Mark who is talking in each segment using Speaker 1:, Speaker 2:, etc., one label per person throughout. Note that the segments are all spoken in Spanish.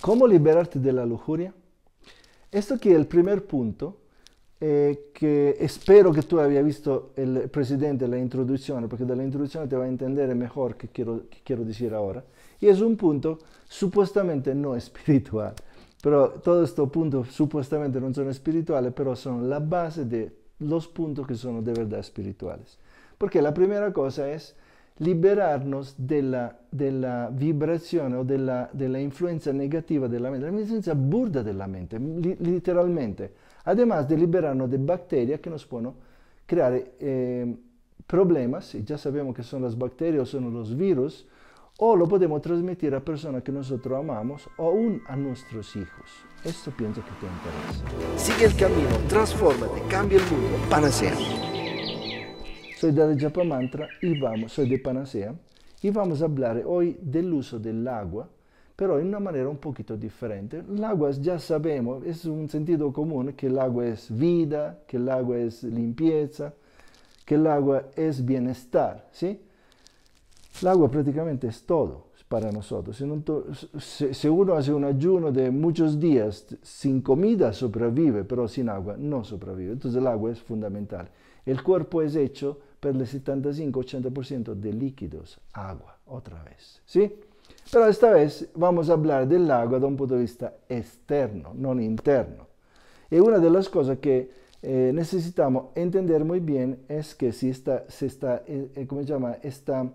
Speaker 1: ¿Cómo liberarte de la lujuria? Esto es el primer punto, eh, que espero que tú hayas visto el presidente, la introducción, porque de la introducción te va a entender mejor que quiero, que quiero decir ahora. Y es un punto supuestamente no espiritual, pero todos estos puntos supuestamente no son espirituales, pero son la base de los puntos que son de verdad espirituales. Porque la primera cosa es liberarnos de la, de la vibración o de la, de la, influencia negativa de la mente, la influencia burda de la mente, literalmente. Además de liberarnos de bacterias que nos pueden crear eh, problemas, y ya sabemos que son las bacterias o son los virus, o lo podemos transmitir a personas que nosotros amamos o aún a nuestros hijos. Esto pienso que te interesa. Sigue el camino, transfórmate, cambia el mundo, panacea. soy del Japa Mantra y vamos, soy de Panacea y vamos a hablar hoy del uso del agua, pero en una manera un poquito diferente. El agua ya sabemos, es un sentido común que el agua es vida, que el agua es limpieza, que el agua es bienestar, ¿sí? El agua prácticamente es todo para nosotros. Si, uno hace un ayuno de muchos días sin comida, sobrevive, pero sin agua no sobrevive. Entonces el agua es fundamental. El cuerpo es hecho por el 75-80% de líquidos, agua, otra vez. ¿Sí? Pero esta vez vamos a hablar del agua de un punto de vista externo, no interno. Y una de las cosas que eh, necesitamos entender muy bien es que si estas eh, eh, se está, llama? Esta,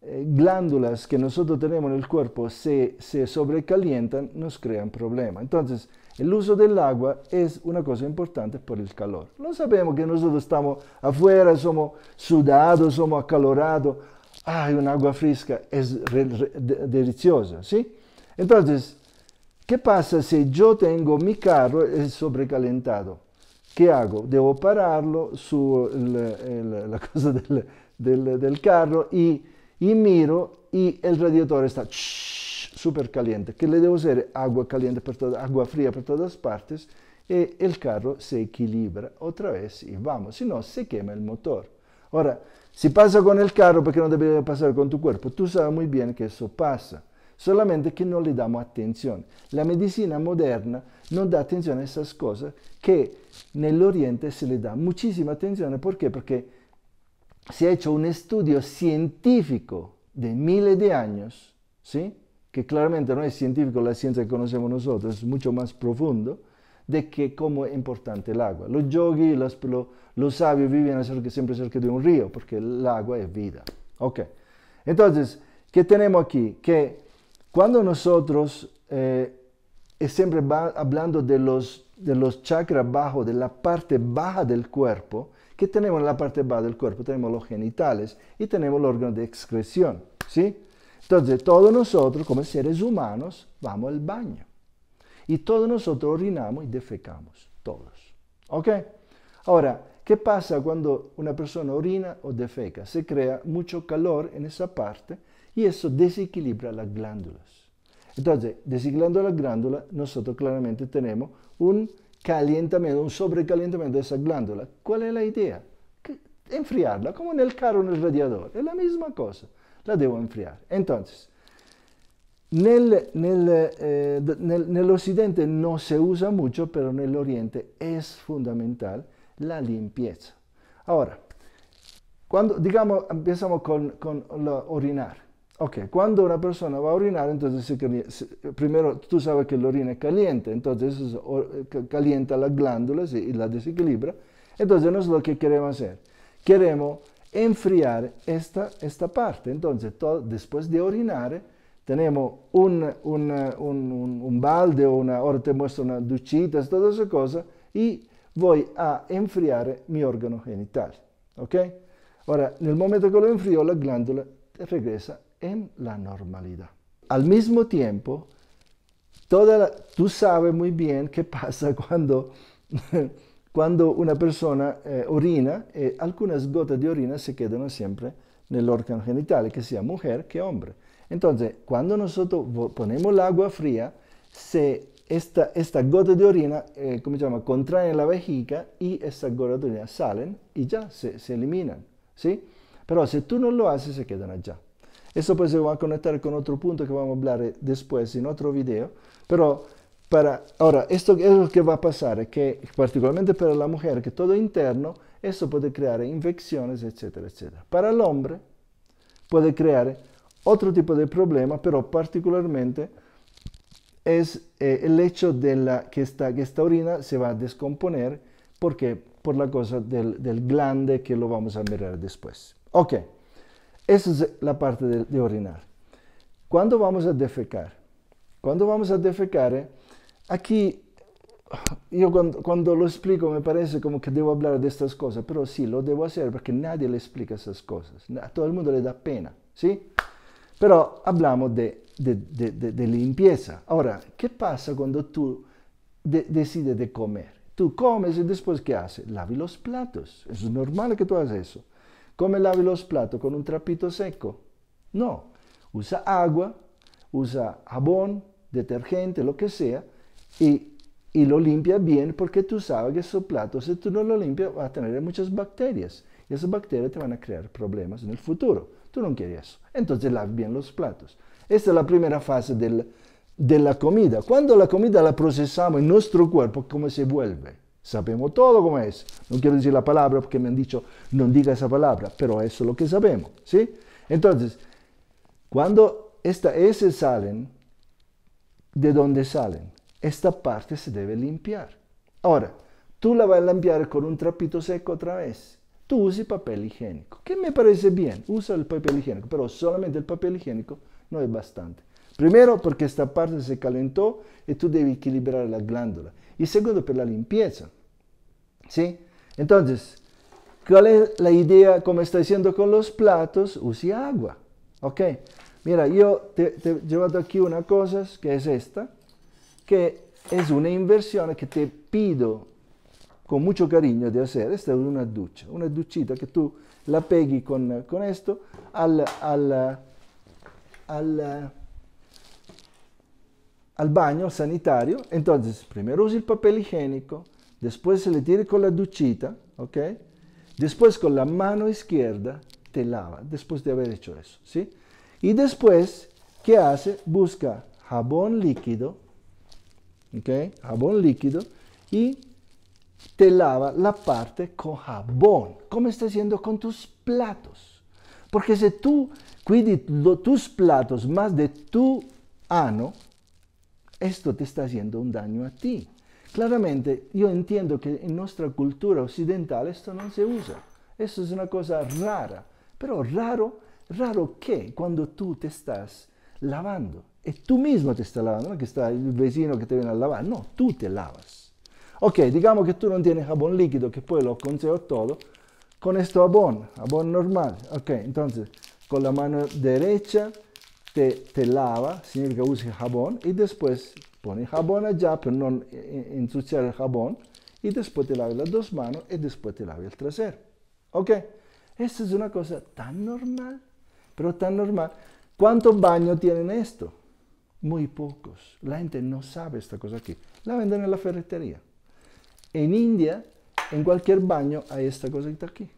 Speaker 1: glándulas que nosotros tenemos en el cuerpo se, se sobrecalientan, nos crean problemas. Entonces, el uso del agua es una cosa importante por el calor. No sabemos que nosotros estamos afuera, somos sudados, somos acalorados. Hay un agua fresca, es deliciosa, ¿sí? Entonces, ¿qué pasa si yo tengo mi carro sobrecalentado? ¿Qué hago? Debo pararlo su la cosa del, carro y, miro y el radiador está... super caliente, che le devo ser agua caliente, por toda, agua fría tutte le parti e il carro se equilibra otra vez y vamos, si no se quema il motor. Ora, si passa con il carro, perché non deve passare con tu cuerpo? Tú sabes muy bien che eso pasa, solamente che non le damos atención. La medicina moderna non dà attenzione a esas cosas que nell'Oriente se le dà moltissima attenzione. Perché? Perché se ha fatto un studio scientifico di mille di anni, ¿sí? que claramente no es científico la ciencia que conocemos nosotros, es mucho más profundo, de que cómo es importante el agua. Los yogis, los, los, sabios viven siempre cerca de un río, porque el agua es vida. Ok, entonces, ¿qué tenemos aquí? Que cuando nosotros, eh, es siempre hablando de los, de los chakras bajos, de la parte baja del cuerpo, ¿qué tenemos en la parte baja del cuerpo? Tenemos los genitales y tenemos el órgano de excreción, ¿sí? Entonces, todos nosotros, como seres humanos, vamos al baño. Y todos nosotros orinamos y defecamos, todos. ¿Ok? Ahora, ¿qué pasa cuando una persona orina o defeca? Se crea mucho calor en esa parte y eso desequilibra las glándulas. Entonces, desequilibrando las glándulas, nosotros claramente tenemos un calentamiento, un sobrecalentamiento de esa glándula. ¿Cuál es la idea? enfriarla, como en el carro, en el radiador. Es la misma cosa la debo enfriar. Entonces, nel, el eh, occidente no se usa mucho, pero en el Oriente es fundamental la limpieza. Ahora, cuando, digamos, empezamos con, con orinar. Ok, cuando una persona va a orinar, entonces primero tú sabes que la orina es caliente, entonces calienta las glándulas y, la desequilibra. Entonces no es lo que queremos hacer. Queremos enfriar esta, esta parte. Entonces, después de orinar, tenemos un, un, un, balde, una, ahora te muestro una duchita, todas esas cosa, y voy a enfriar mi órgano genital. ¿Ok? Ahora, en el momento que lo enfrió la glándula regresa en la normalidad. Al mismo tiempo, toda tú sabes muy bien qué pasa cuando cuando una persona eh, orina, eh, algunas gotas de orina se quedan siempre en el órgano genital, que sea mujer que hombre. Entonces, cuando nosotros ponemos agua fría, se, esta, esta gota de orina, eh, ¿cómo se llama?, contrae la vejiga y estas gotas de orina salen y ya se, eliminan, ¿sí? Pero si tú no lo haces, se quedan allá. Eso pues se va a conectar con otro punto que vamos a hablar después en otro video, pero ahora, esto es lo que va a pasar, que particularmente para la mujer, que todo interno, eso puede crear infecciones, etcétera, etcétera. Para el hombre, puede crear otro tipo de problema, pero particularmente es eh, el hecho de la, que, esta, que esta orina se va a descomponer porque por la cosa del, glande que lo vamos a mirar después. Ok, esa es la parte de, orinar. ¿Cuándo vamos a defecar, ¿Cuándo vamos a defecar, eh? aquí yo cuando, cuando, lo explico me parece como que debo hablar de estas cosas, pero sí, lo debo hacer porque nadie le explica esas cosas, a todo el mundo le da pena, ¿sí? Pero hablamos de, de, de, de limpieza. Ahora, ¿qué pasa cuando tú decides de comer? Tú comes y después ¿qué haces? Lavi los platos. Es normal que tú hagas eso. ¿Cómo lave los platos? ¿Con un trapito seco? No. Usa agua, usa jabón, detergente, lo que sea, y, y lo limpia bien porque tú sabes que esos platos, si tú no lo limpias, va a tener muchas bacterias. Y esas bacterias te van a crear problemas en el futuro. Tú no quieres eso. Entonces lav bien los platos. Esta es la primera fase del, de la comida. Cuando la comida la procesamos en nuestro cuerpo, ¿cómo se vuelve? Sabemos todo cómo es. No quiero decir la palabra porque me han dicho, no diga esa palabra, pero eso es lo que sabemos. ¿sí? Entonces, cuando estas heces salen, ¿de dónde salen? Esta parte se debe limpiar. Ahora, tú la vas a limpiar con un trapito seco otra vez. Tú uses papel higiénico, ¿Qué me parece bien, usa el papel higiénico, pero solamente el papel higiénico no es bastante. Primero, porque esta parte se calentó y tú debes equilibrar la glándula. Y segundo, por la limpieza. ¿Sí? Entonces, ¿cuál es la idea? Como está diciendo con los platos, use agua. ¿Ok? Mira, yo te he llevado aquí una cosa que es esta que es una inversión que te pido con mucho cariño de hacer. Esta es una ducha, una duchita que tú la pegas con, con esto al, al, al, al baño sanitario. Entonces, primero usa el papel higiénico, después se le tira con la duchita, ¿ok? Después con la mano izquierda te lava, después de haber hecho eso, ¿sí? Y después, ¿qué hace? Busca jabón líquido, jabón líquido, y te lava la parte con jabón, como está haciendo con tus platos. Porque si tú cuidas tus platos más de tu ano, esto te está haciendo un daño a ti. Claramente, yo entiendo que en nuestra cultura occidental esto no se usa. Esto es una cosa rara. Pero raro, raro que cuando tú te estás lavando. Y tú mismo te estás lavando, no que está el vecino que te viene a lavar, no, tú te lavas. Ok, digamos que tú no tienes jabón líquido, que pues lo consejo todo, con esto jabón, jabón normal. Ok, entonces con la mano derecha te, te lava, significa usa jabón, y después pone jabón allá para no ensuciar el jabón, y después te laves las dos manos y después te laves el trasero. Ok, esta es una cosa tan normal, pero tan normal. ¿Cuántos baños tienen esto? Muy pocos. La gente no sabe esta cosa aquí. La venden en la ferretería. En India, en cualquier baño hay esta cosita aquí.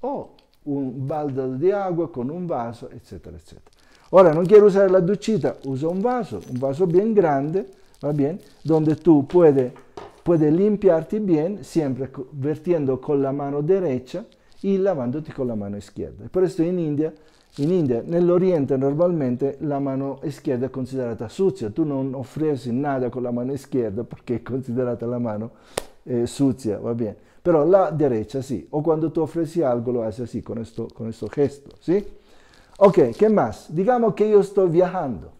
Speaker 1: O un balde de agua con un vaso, etcétera, etcétera. Ahora, no quiero usar la duchita, uso un vaso, un vaso bien grande, ¿va bien? Donde tú puedes, puede limpiarte bien, siempre vertiendo con la mano derecha y lavándote con la mano izquierda. Por esto en India In India, nell'Oriente normalmente la mano schierda è considerata suzia, tu non offrirsi nada con la mano schierda perché è considerata la mano eh, suzia, va bene. Però la derecha sì, o quando tu ofreci algo lo haces así, con questo con esto gesto, sì? Ok, ¿qué más? Diciamo che io sto viajando,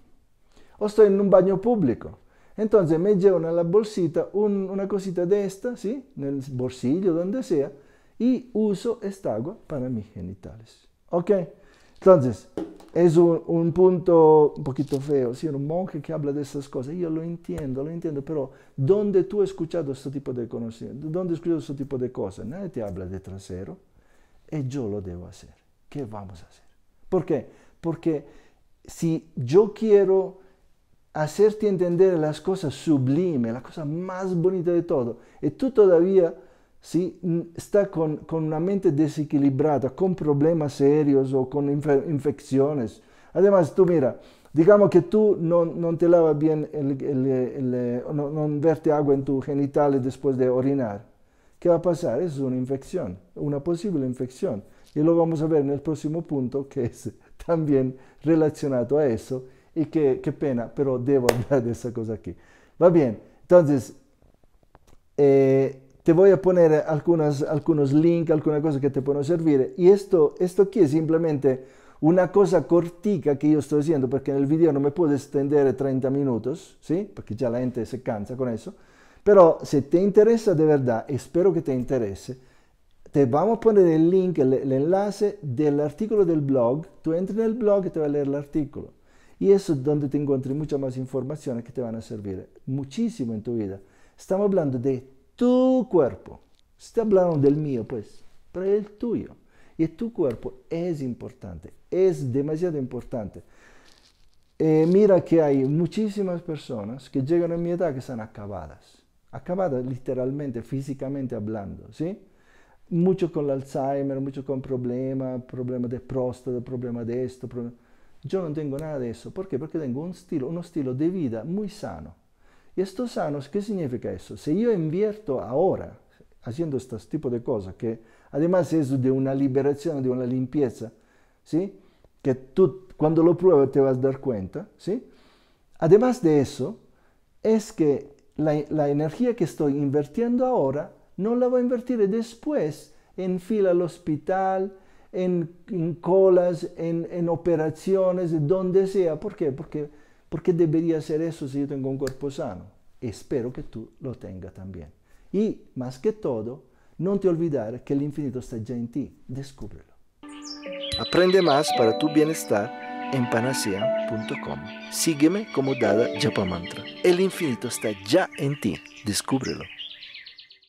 Speaker 1: o sto in un baño pubblico. Entonces me llevo nella bolsita un, una cosita de esta, ¿sí? Nel bolsillo, donde sea, e uso esta agua i mis genitales. Ok. Entonces, es un, punto un poquito feo, si un monje que habla de estas cosas, yo lo entiendo, lo entiendo, pero ¿dónde tú has escuchado este tipo de conocimiento? ¿Dónde has escuchado este tipo de cosas? Nadie te habla de trasero y eh, yo lo debo hacer. ¿Qué vamos a hacer? ¿Por qué? Porque si yo quiero hacerte entender las cosas sublimes, la cosa más bonita de todo, y tú todavía si está con, una mente desequilibrada, con problemas serios o con infecciones. Además, tú mira, digamos que tú no, te lavas bien, el, el, eh, no, no, verte agua en tu genitales después de orinar. ¿Qué va a pasar? Es una infección, una posible infección. Y lo vamos a ver en el próximo punto, que es también relacionado a eso. Y qué, pena, pero debo hablar de esa cosa aquí. Va bien, entonces, eh, te voy a poner algunas, algunos links, alguna cosa que te pueden servir. Y esto, esto aquí es simplemente una cosa cortica que yo estoy haciendo, porque en el video no me puedo extender 30 minutos, ¿sí? Porque ya la gente se cansa con eso. Pero si te interesa de verdad, espero que te interese, te vamos a poner el link, el, enlace del artículo del blog. Tú entras en el blog y te vas a leer el artículo. Y eso es donde te encuentras mucha más información que te van a servir muchísimo en tu vida. Estamos hablando de tu cuerpo. Se hablaron del mío, pues, pero el tuyo. Y tu cuerpo es importante, es demasiado importante. Eh, mira que hay muchísimas personas que llegan a mi edad que están acabadas, acabadas literalmente, físicamente hablando, ¿sí? Mucho con el Alzheimer, mucho con problemas, problemas de próstata, problemas de esto. Yo no tengo nada de eso. ¿Por qué? Porque tengo un estilo, un estilo de vida muy sano ¿Y estos sanos qué significa eso? Si yo invierto ahora haciendo este tipo de cosas, que además es de una liberación, de una limpieza, ¿sí? que tú cuando lo pruebas te vas a dar cuenta, ¿sí? además de eso, es que la, la energía que estoy invirtiendo ahora no la voy a invertir después en fila al hospital, en, en colas, en, en, operaciones, donde sea. ¿Por qué? Porque ¿Por qué debería ser eso si yo tengo un cuerpo sano? Espero que tú lo tengas también. Y más que todo, no te olvidar que el infinito está ya en ti. Descúbrelo. Aprende más para tu bienestar en panacea.com. Sígueme como Dada Japamantra. El infinito está ya en ti. Descúbrelo.